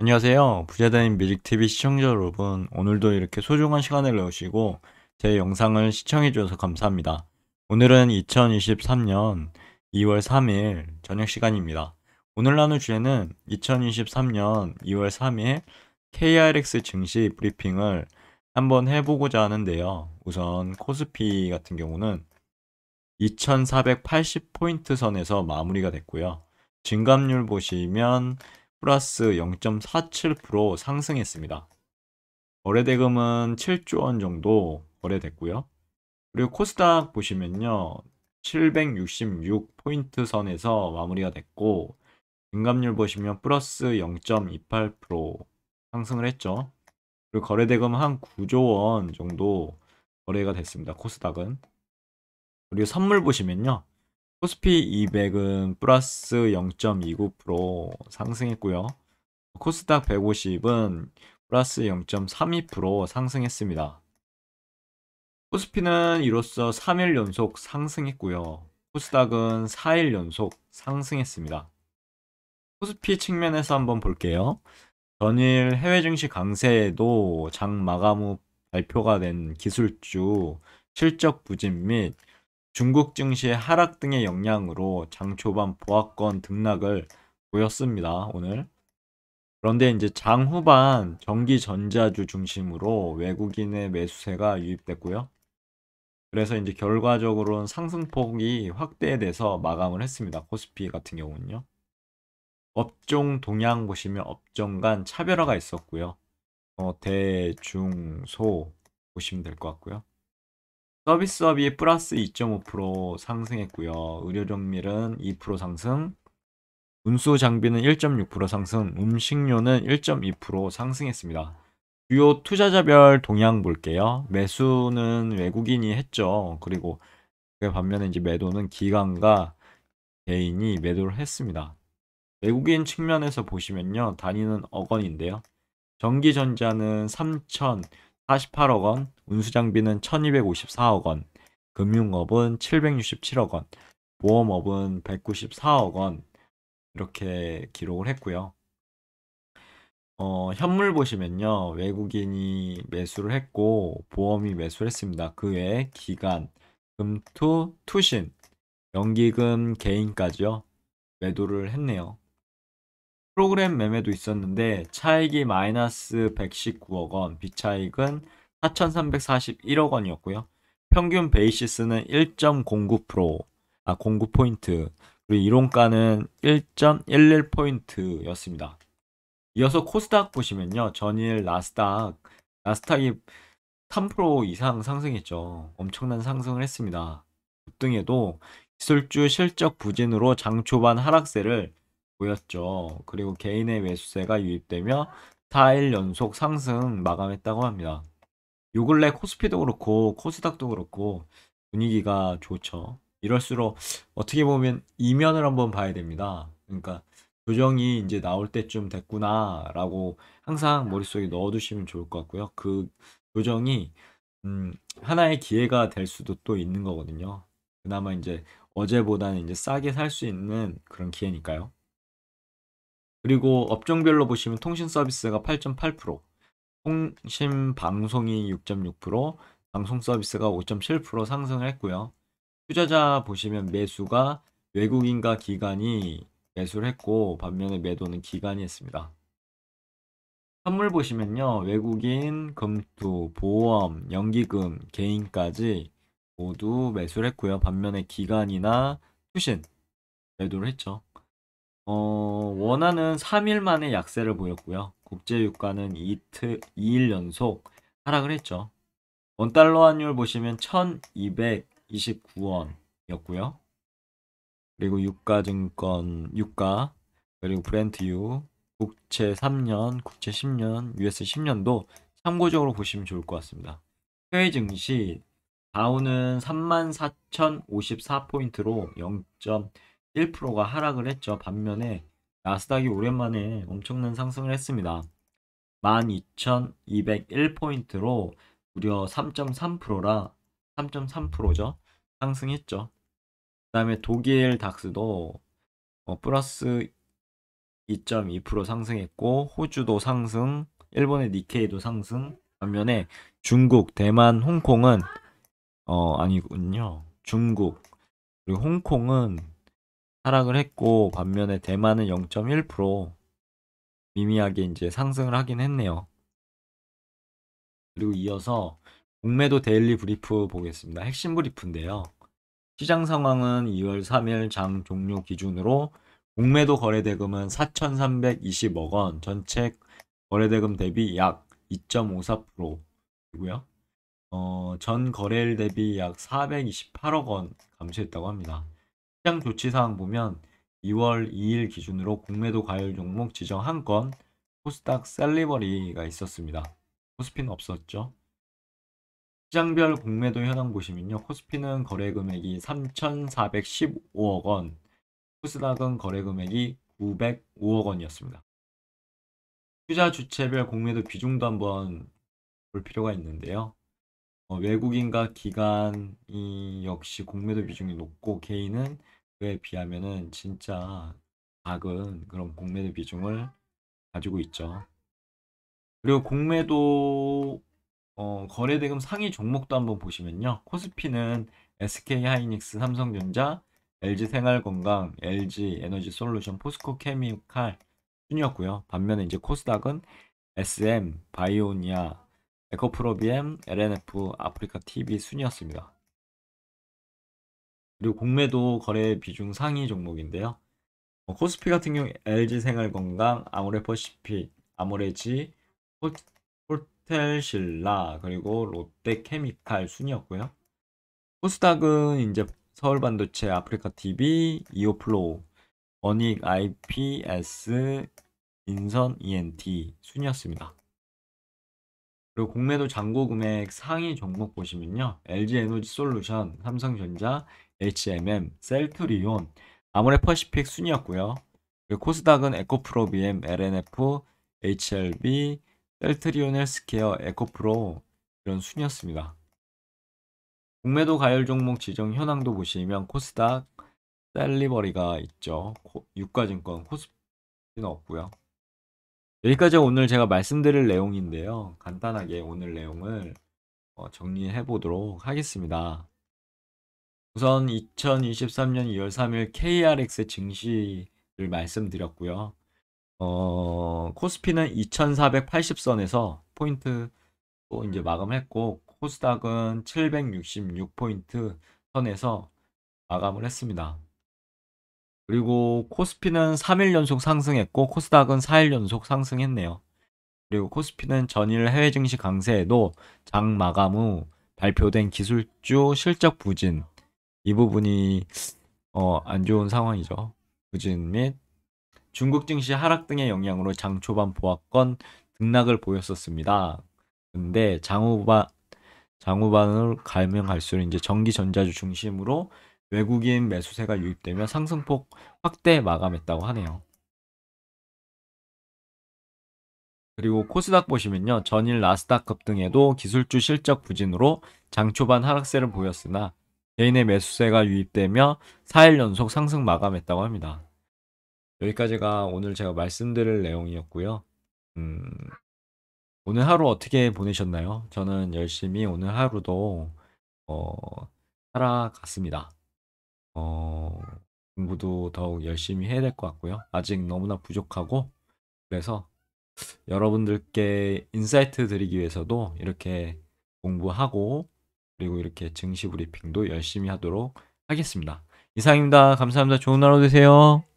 안녕하세요. 부자다인 밀릭TV 시청자 여러분, 오늘도 이렇게 소중한 시간을 내시고 오제 영상을 시청해주셔서 감사합니다. 오늘은 2023년 2월 3일 저녁 시간입니다. 오늘 나눌 주제는 2023년 2월 3일 KRX 증시 브리핑을 한번 해보고자 하는데요. 우선 코스피 같은 경우는 2480포인트 선에서 마무리가 됐고요. 증감률 보시면 플러스 0.47% 상승했습니다. 거래대금은 7조 원 정도 거래됐고요. 그리고 코스닥 보시면요. 766 포인트 선에서 마무리가 됐고 증감률 보시면 플러스 0.28% 상승을 했죠. 그리고 거래대금 한 9조 원 정도 거래가 됐습니다. 코스닥은. 그리고 선물 보시면요. 코스피 200은 플러스 0.29% 상승했고요. 코스닥 150은 플러스 0.32% 상승했습니다. 코스피는 이로써 3일 연속 상승했고요. 코스닥은 4일 연속 상승했습니다. 코스피 측면에서 한번 볼게요. 전일 해외 증시 강세에도 장 마감 후 발표가 된 기술주 실적 부진 및 중국 증시의 하락 등의 영향으로 장 초반 보합권 등락을 보였습니다. 오늘. 그런데 이제 장 후반 전기 전자주 중심으로 외국인의 매수세가 유입됐고요. 그래서 이제 결과적으로는 상승폭이 확대돼서 마감을 했습니다. 코스피 같은 경우는요. 업종 동향 보시면 업종 간 차별화가 있었고요. 어, 대, 중, 소 보시면 될 것 같고요. 서비스업이 플러스 2.5% 상승했고요. 의료정밀은 2% 상승, 운수 장비는 1.6% 상승, 음식료는 1.2% 상승했습니다. 주요 투자자별 동향 볼게요. 매수는 외국인이 했죠. 그리고 그 반면에 이제 매도는 기관과 개인이 매도를 했습니다. 외국인 측면에서 보시면요. 단위는 억원인데요. 전기전자는 3,048억 원, 운수장비는 1254억 원, 금융업은 767억 원, 보험업은 194억 원 이렇게 기록을 했고요. 어, 현물 보시면요. 외국인이 매수를 했고 보험이 매수를 했습니다. 그 외에 기간, 금투, 투신, 연기금, 개인까지요. 매도를 했네요. 프로그램 매매도 있었는데 차익이 마이너스 119억 원, 비차익은 4,341억 원이었고요. 평균 베이시스는 1.09%, 아 09포인트, 그리고 이론가는 1.11포인트였습니다. 이어서 코스닥 보시면요. 전일 나스닥, 나스닥이 3% 이상 상승했죠. 엄청난 상승을 했습니다. 급등에도 기술주 실적 부진으로 장 초반 하락세를 보였죠. 그리고 개인의 매수세가 유입되며 4일 연속 상승 마감했다고 합니다. 요 근래 코스피도 그렇고 코스닥도 그렇고 분위기가 좋죠. 이럴수록 어떻게 보면 이면을 한번 봐야 됩니다. 그러니까 조정이 이제 나올 때쯤 됐구나라고 항상 머릿속에 넣어두시면 좋을 것 같고요. 그 조정이 음, 하나의 기회가 될 수도 또 있는 거거든요. 그나마 이제 어제보다는 이제 싸게 살 수 있는 그런 기회니까요. 그리고 업종별로 보시면 통신 서비스가 8.8%, 통신 방송이 6.6%, 방송 서비스가 5.7% 상승을 했고요. 투자자 보시면 매수가 외국인과 기관이 매수를 했고 반면에 매도는 기관이 했습니다. 선물 보시면요. 외국인, 금투, 보험, 연기금, 개인까지 모두 매수를 했고요. 반면에 기관이나 투신 매도를 했죠. 어, 원화는 3일 만에 약세를 보였고요. 국제 유가는 이틀 2일 연속 하락을 했죠. 원달러 환율 보시면 1229원이었고요. 그리고 유가증권, 유가, 그리고 브렌트유, 국채 3년, 국채 10년, US 10년도 참고적으로 보시면 좋을 것 같습니다. 해외 증시 다우는 34,054포인트로 0. 1%가 하락을 했죠. 반면에 나스닥이 오랜만에 엄청난 상승을 했습니다. 12,201포인트로 무려 3.3%라 3.3%죠. 상승했죠. 그 다음에 독일 닥스도 어, 플러스 2.2% 상승했고 호주도 상승, 일본의 니케이도 상승. 반면에 중국, 대만, 홍콩은 어 아니군요. 중국 그리고 홍콩은 하락을 했고 반면에 대만은 0.1% 미미하게 이제 상승을 하긴 했네요. 그리고 이어서 공매도 데일리 브리프 보겠습니다. 핵심 브리프인데요. 시장 상황은 2월 3일 장 종료 기준으로 공매도 거래 대금은 4,320억 원, 전체 거래 대금 대비 약 2.54%이고요. 어, 전 거래일 대비 약 428억 원 감소했다고 합니다. 시장 조치 사항 보면 2월 2일 기준으로 공매도 과열 종목 지정 한건 코스닥 셀리버리가 있었습니다. 코스피는 없었죠. 시장별 공매도 현황 보시면요. 코스피는 거래 금액이 3,415억 원, 코스닥은 거래 금액이 905억 원이었습니다. 투자 주체별 공매도 비중도 한번 볼 필요가 있는데요. 어, 외국인과 기관이 역시 공매도 비중이 높고 개인은 그에 비하면은 진짜 작은 그런 공매도 비중을 가지고 있죠. 그리고 공매도 어, 거래대금 상위 종목도 한번 보시면요. 코스피는 SK하이닉스, 삼성전자, LG생활건강, LG에너지솔루션, 포스코케미칼 순이었고요. 반면에 이제 코스닥은 SM, 바이오니아, 에코프로비엠, LNF, 아프리카TV 순이었습니다. 그리고 공매도 거래 비중 상위 종목인데요. 어, 코스피 같은 경우 LG생활건강, 아모레퍼시픽, 아모레지, 호, 텔신라 그리고 롯데케미칼 순이었고요. 코스닥은 이제 서울반도체, 아프리카TV, 이오플로우, 어닉, IPS, 인선, ENT 순이었습니다. 그리고 공매도 잔고 금액 상위 종목 보시면요. LG에너지 솔루션, 삼성전자, HMM, 셀트리온, 아모레퍼시픽 순이었고요. 그 코스닥은 에코프로비엠, LNF, HLB, 셀트리온 헬스케어, 에코프로 이런 순이었습니다. 공매도 가열 종목 지정 현황도 보시면 코스닥, 셀리버리가 있죠. 유가증권 코스피는 없고요. 여기까지 오늘 제가 말씀드릴 내용인데요. 간단하게 오늘 내용을 어, 정리해 보도록 하겠습니다. 우선 2023년 2월 3일 KRX 증시를 말씀드렸고요. 어, 코스피는 2480선에서 포인트 또 이제 마감했고 코스닥은 766포인트 선에서 마감을 했습니다. 그리고 코스피는 3일 연속 상승했고 코스닥은 4일 연속 상승했네요. 그리고 코스피는 전일 해외 증시 강세에도 장 마감 후 발표된 기술주 실적 부진, 이 부분이 어, 안 좋은 상황이죠. 부진 및 중국 증시 하락 등의 영향으로 장 초반 보합권 등락을 보였었습니다. 근데 장후반 장후반으 갈면 갈수록 이제 전기 전자주 중심으로 외국인 매수세가 유입되며 상승폭 확대 마감했다고 하네요. 그리고 코스닥 보시면요. 전일 나스닥 급등에도 기술주 실적 부진으로 장 초반 하락세를 보였으나 개인의 매수세가 유입되며 4일 연속 상승 마감했다고 합니다. 여기까지가 오늘 제가 말씀드릴 내용이었고요. 음, 오늘 하루 어떻게 보내셨나요? 저는 열심히 오늘 하루도 어, 살아갔습니다. 어, 공부도 더욱 열심히 해야 될 것 같고요. 아직 너무나 부족하고 그래서 여러분들께 인사이트 드리기 위해서도 이렇게 공부하고 그리고 이렇게 증시 브리핑도 열심히 하도록 하겠습니다. 이상입니다. 감사합니다. 좋은 하루 되세요.